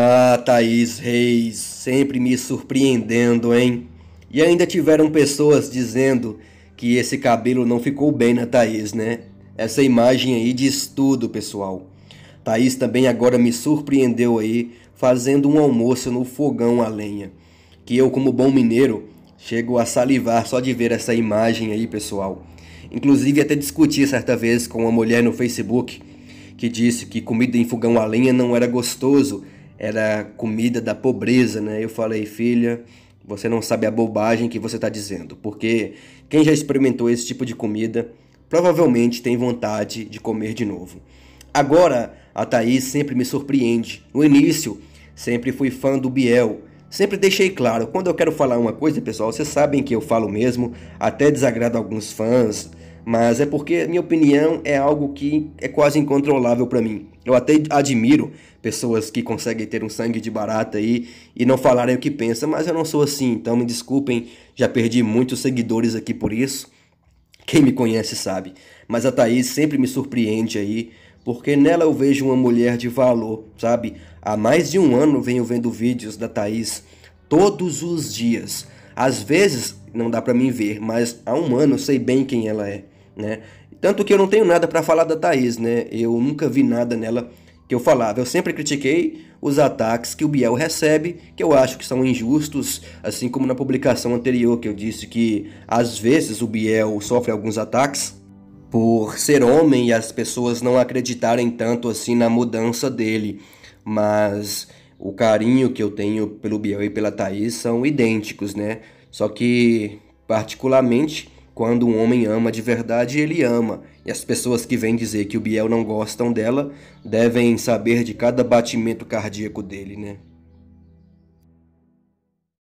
Ah, Thaís Reis, sempre me surpreendendo, hein? E ainda tiveram pessoas dizendo que esse cabelo não ficou bem na Thaís, né? Essa imagem aí diz tudo, pessoal. Thaís também agora me surpreendeu aí fazendo um almoço no fogão a lenha. Que eu, como bom mineiro, chego a salivar só de ver essa imagem aí, pessoal. Inclusive, até discuti certa vez com uma mulher no Facebook que disse que comida em fogão a lenha não era gostoso era comida da pobreza, né? Eu falei, filha, você não sabe a bobagem que você está dizendo, porque quem já experimentou esse tipo de comida provavelmente tem vontade de comer de novo. Agora, a Thaís sempre me surpreende. No início, sempre fui fã do Biel. Sempre deixei claro, quando eu quero falar uma coisa, pessoal, vocês sabem que eu falo mesmo, até desagrado alguns fãs, mas é porque minha opinião é algo que é quase incontrolável para mim. Eu até admiro pessoas que conseguem ter um sangue de barata aí e não falarem o que pensam, mas eu não sou assim, então me desculpem, já perdi muitos seguidores aqui por isso. Quem me conhece sabe. Mas a Thaís sempre me surpreende aí, porque nela eu vejo uma mulher de valor, sabe? Há mais de um ano venho vendo vídeos da Thaís todos os dias. Às vezes não dá para mim ver, mas há um ano eu sei bem quem ela é né? Tanto que eu não tenho nada para falar da Thaís, né? Eu nunca vi nada nela que eu falava. Eu sempre critiquei os ataques que o Biel recebe, que eu acho que são injustos, assim como na publicação anterior que eu disse que às vezes o Biel sofre alguns ataques por ser homem e as pessoas não acreditarem tanto assim na mudança dele. Mas o carinho que eu tenho pelo Biel e pela Thaís são idênticos, né? Só que particularmente quando um homem ama de verdade, ele ama, e as pessoas que vêm dizer que o Biel não gostam dela devem saber de cada batimento cardíaco dele, né?